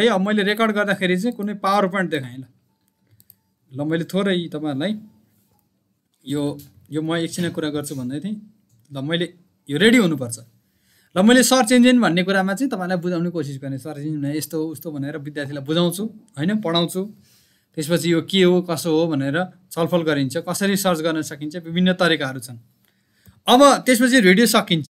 है अब मैले रेकर्ड गर्दाखेरि चाहिँ कुनै पावर पोइन्ट देखाएँ ल मैले थोरै तपाईँहरूलाई यो यो म एकछिन कुरा गर्छु भन्दै थिएँ ल मैले यो रेडी हुनुपर्छ ल मैले सर्च इन्जिन भन्ने कुरामा चाहिँ तपाईँलाई बुझाउने कोसिस गर्ने सर्च इन्जिन यस्तो उस्तो भनेर विद्यार्थीलाई बुझाउँछु होइन पढाउँछु त्यसपछि यो के हो कसो हो भनेर छलफल गरिन्छ कसरी सर्च गर्न सकिन्छ विभिन्न तरिकाहरू छन् अब त्यसपछि रेडियो सकिन्छ